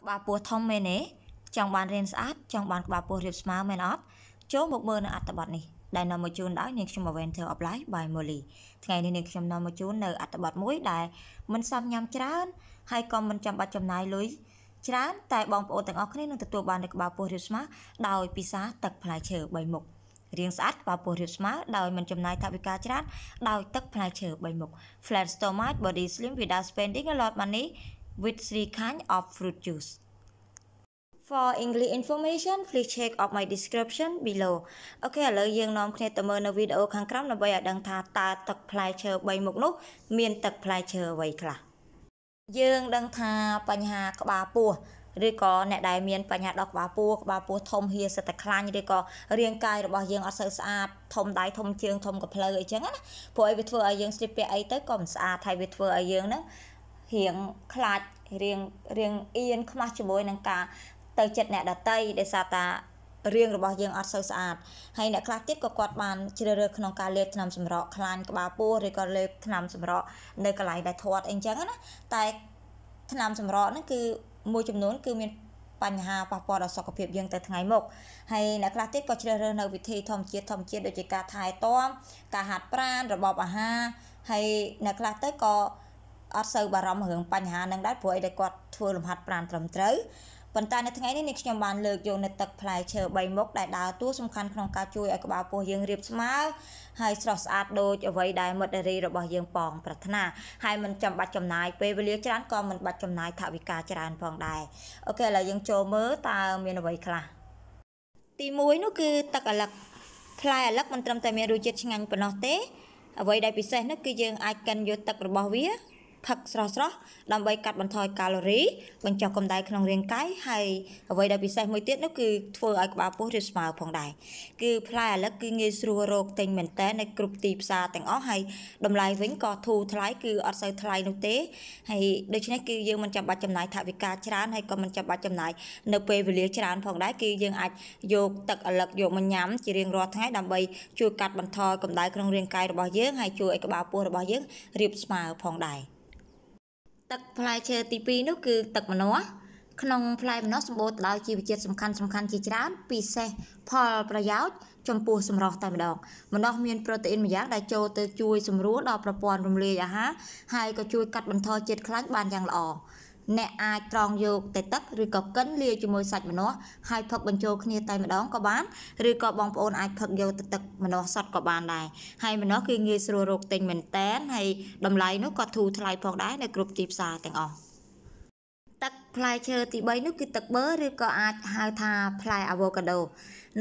ក្បាលពោះធំមែនទេចង់បានរៀនស្អាតចង់បានក្បាលពោះរាបស្មើមែនអត់ចូលមកមើលនៅអត្ថបទនេះដែលនាំមកជូនដោយនាងខ្ញុំ Aventer Offline by Molly ថ្ងៃនេះនាងខ្ញុំនាំមកជូននៅអត្ថបទមួយដែលមិនសមញ៉ាំច្រើនហើយក៏មិនចាំបាច់ចំណាយលុយច្រើនតែបងប្អូនទាំងអស់គ្នានឹងទទួលបាននូវក្បាលពោះរាបស្មើដោយពិសាទឹក ផ្លែឈើ3មុខរៀងស្អាតក្បាលពោះរាបស្មើដោយមិនចំណាយថវិកាច្រើន ដោយទឹក ផ្លែឈើ3មុខ Flat Stomach Body Slim without spending a lot money with three kinds of fruit juice. For English information please check of my description below អូខេឥឡូវយើងនាំគ្នាទៅមើលនៅវីដេអូខាងក្រោមដើម្បីឲ្យដឹងថាតើទឹកផ្លែឈើ3មុខនោះមានទឹកផ្លែឈើអ្វីខ្លះយើង ដឹងថា បញ្ហាក្បាលពោះឬក៏អ្នកដែលមានបញ្ហាដល់ក្បាលពោះក្បាលពោះធំហៀសិតតែខ្លាញ់ឬក៏រាងកាយរបស់យើងអត់សូវស្អាតធំដៃធំជើងធំកផ្លូវអីចឹងណាព្រោះអីវាធ្វើឲ្យយើងស្លៀកពាក់អីទៅក៏មិនស្អាតហើយវាធ្វើឲ្យយើងហ្នឹងរៀងខ្លាចរៀងរៀងអៀនខ្មាស់ជាមួយនឹងការទៅចិត្តអ្នកដតីដែលសារតារាងរបស់យើងអត់សូវស្អាតហើយអ្នកខ្លះទៀតក៏គាត់បានជ្រើសរើសក្នុងការលេបថ្នាំសម្រក់ខ្លាញ់ក្បាលពោះឬក៏លេបថ្នាំសម្រក់នៅកន្លែងដែលធាត់អីចឹងណាតែថ្នាំសម្រក់ហ្នឹងគឺមួយចំនួនគឺមាន បញ្ហាប៉ះពាល់ដល់សុខភាពយើងទៅថ្ងៃមុខហើយអ្នកខ្លះទៀតក៏ជ្រើសរើសនៅវិធីធម្មជាតិធម្មជាតិដូចជាការថែទាំការហាត់ប្រាណរបបអាហារហើយអ្នកខ្លះទៅក៏អត់សូវបារម្ភរឿងបញ្ហានឹងដែរព្រោះអីដែលគាត់ធ្វើលំហាត់ប្រាណត្រឹមត្រូវប៉ុន្តែនៅថ្ងៃនេះនេះខ្ញុំបានលើកយកនៅទឹកផ្លែឈើ3មុខដែលដើរតួសំខាន់ក្នុងការជួយឲ្យក្បាលពោះយើងរាបស្មើហើយស្រស់ស្អាតដូចអ្វីដែលមិត្តរីរបស់យើងបងប្រាថ្នាហើយមិនចាំបាច់ចំណាយ ពេលវេលាច្រើនក៏មិនបាច់ចំណាយថវិកាច្រើនផងដែរអូខេឥឡូវយើងចូលមើលតើមានអ្វីខ្លះទី1នោះគឺទឹកអាលឹកផ្លែអាលឹកមិនត្រឹមតែមានរសជាតិឆ្ងាញ់ប៉ុណ្ណោះទេអ្វីដែលពិសេសនោះគឺយើងអាចកិនយកទឹករបស់វាផឹកស្រស់ស្រស់ដើម្បីកាត់បន្ថយកាឡូរីបញ្ចុះកម្ដៅក្នុងរាងកាយហើយអ្វីដែលពិសេសមួយទៀតនោះគឺធ្វើឲ្យក្បាលពោះរាបស្មើផងដែរគឺផ្លែអាលឹកគឺងាយស្រួលរកទិញមែនតើនៅគ្រប់ទីផ្សារទាំងអស់ហើយតម្លៃវិញក៏ធូរថ្លៃគឺអត់សូវថ្លៃនោះទេហើយដូច្នេះគឺយើងមិនចាំបាច់ចំណាយថវិកាច្រើនហើយក៏មិនចាំបាច់ចំណាយនៅពេលវេលាច្រើនផងដែរគឺយើងអាចយកទឹកអាលឹកយកមកញ៉ាំជារៀងរាល់ថ្ងៃដើម្បីជួយកាត់បន្ថយកម្ដៅក្នុងរាងកាយរបស់យើងហើយជួយឲ្យក្បាលពោះរបស់យើងរាបស្មើផងដែរទឹកផ្លែឈើទី2នោះគឺទឹកម្នាស់ក្នុងផ្លែម្នាស់សម្បូរទៅដោយជីវជាតិសំខាន់សំខាន់ជាច្រើនពិសេសផលប្រយោជន៍ចំពោះសម្រស់តែម្ដងម្នាស់មានប្រូតេអ៊ីនមួយយ៉ាងដែលចូលទៅជួយសម្រួលដល់ប្រព័ន្ធរំលាយអាហារហើយក៏ជួយកាត់បន្ថយជាតិខ្លាញ់បានយ៉ាងល្អអ្នកអាចត្រងយកតែទឹកឬក៏កិនលាយជាមួយសាច់ម្នាស់ហើយផឹកបញ្ចូលគ្នាតែម្ដងក៏បានឬក៏បងប្អូនអាចផឹកយកទៅទឹកម្នាស់សុទ្ធក៏បានដែរហើយម្នាស់គឺងាយស្រួលរកទិញមែនតែនហើយតម្លៃនោះក៏ធូរថ្លៃផងដែរនៅគ្រប់ទីផ្សារទាំងអស់ផ្លែឈើទី3នោះគឺទឹកបឺឬក៏អាចហៅថាផ្លែអាវ៉ូកាដូ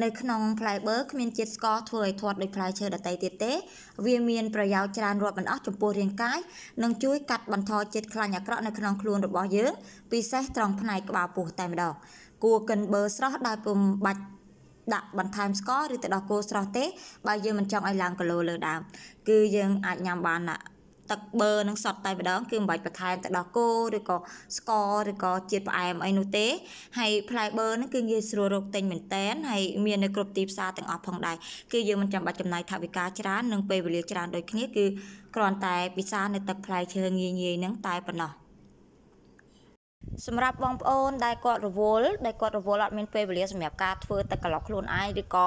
នៅក្នុងផ្លែបឺគ្មានជាតិស្ករធ្វើឲ្យធាត់ដោយផ្លែឈើដទៃទៀតទេវាមានប្រយោជន៍ច្រើនរាប់មិនអស់ចំពោះរាងកាយនិងជួយកាត់បន្ថយជាតិខ្លាញ់អាក្រក់នៅក្នុងខ្លួនរបស់យើងពិសេសត្រង់ផ្នែកក្បាលពោះ តែម្ដងគួរកិនបឺស្រស់ដោយពុំបាច់ដាក់បន្ថែមស្ករឬទឹកដោះគោស្រស់ទេ បើយើងមិនចង់ឲ្យឡើងគីឡូលើដើមគឺយើងអាចញ៉ាំបានណាទឹកបឺនឹងសតតែម្ដងគឺមិនបាច់បន្ថែមទឹកដោះគោឬក៏ស្ករឬក៏ជាតិផ្អែមអីនោះទេហើយផ្លែបឺនឹងគឺងាយស្រួលរកទិញមែនតែនហើយមាននៅគ្រប់ទីផ្សារទាំងអស់ផងដែរគឺយើងមិនចាំបាច់ចំណាយថវិកាច្រើននិងពេលវេលាច្រើនដូចគ្នាគឺគ្រាន់តែពិសារនៅទឹកផ្លែឈើងាយៗនឹងតែប៉ុណ្ណោះ។សម្រាប់បងប្អូន ដែលគាត់រវល់ដែលគាត់រវល់អត់មានពេលវេលាសម្រាប់ការធ្វើទឹកក្លោកខ្លួនឯងឬក៏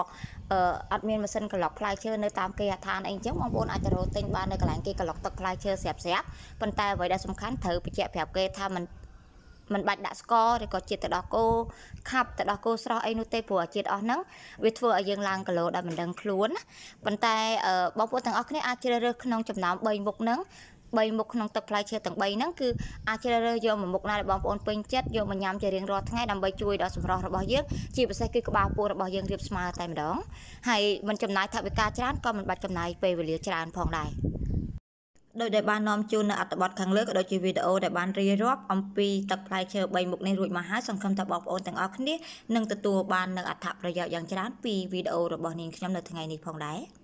អត់មានម៉ាស៊ីនក្លោកផ្លែឈើនៅតាមគេហដ្ឋានអីចឹងបងប្អូនអាចទៅរកទិញបាននៅកន្លែងគេក្លោកទឹកផ្លែឈើស្រាប់ស្រាប់ប៉ុន្តែអ្វីដែលសំខាន់ត្រូវបញ្ជាក់ប្រាប់គេថាมันមិនបាច់ដាក់ស្ករឬក៏ជាតិទឹកដោះគោខាប់ទឹកដោះគោស្រស់អីនោះទេព្រោះអាជាតិអស់ហ្នឹងវាធ្វើឲ្យយើងឡើងគីឡូដែលមិនដឹងខ្លួនណាប៉ុន្តែបងប្អូនទាំងអស់គ្នាអាចជ្រើសរើសក្នុងចំណោម3មុខហ្នឹង3មុខក្នុងទឹកផ្លែឈើទាំង3ហ្នឹងគឺអាចជ្រើសរើសយកមួយមុខណាដែលបងប្អូនពេញចិត្តយកមកញ៉ាំជារៀងរាល់ថ្ងៃដើម្បីជួយដល់សម្រស់របស់យើងជាពិសេសគឺក្បាលពោះរបស់យើងរៀបស្មើតែម្ដង ហើយមិនចំណាយថវិកាច្រើនក៏មិនបាច់ចំណាយពេលវេលាច្រើនផងដែរដោយដែលបាននាំជូននៅអត្ថបទខាងលើក៏ដូចជាវីដេអូដែលបានរៀបរាប់អំពីទឹកផ្លែឈើ3មុខនេះរួចមកហើយសង្ឃឹមថាបងប្អូនទាំងអស់គ្នានឹងទទួលបាននូវអត្ថប្រយោជន៍យ៉ាងច្រើនពីវីដេអូរបស់នាងខ្ញុំនៅថ្ងៃនេះផងដែរ។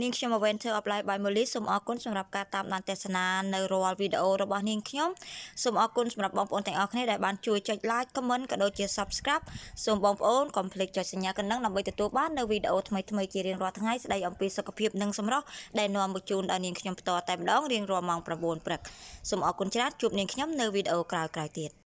នាងខ្ញុំ Adventure of Life by Molly សូមអរគុណសម្រាប់ការតាមដានទស្សនានៅរាល់វីដេអូរបស់នាងខ្ញុំសូមអរគុណសម្រាប់បងប្អូនទាំងអស់គ្នាដែលបានជួយចុច Like Comment ក៏ដូចជា Subscribe សូមបងប្អូនកុំភ្លេចចុចសញ្ញាកណ្ដឹងដើម្បីទទួលបាននៅវីដេអូថ្មីៗជារៀងរាល់ថ្ងៃស្ដីអំពីសុខភាពនិងសម្រស់ដែលនាំមកជូនដល់នាងខ្ញុំផ្ទាល់តែម្ដងរៀងរាល់ម៉ោង9ព្រឹកសូមអរគុណច្រើនជួបនាងខ្ញុំនៅវីដេអូក្រោយៗទៀត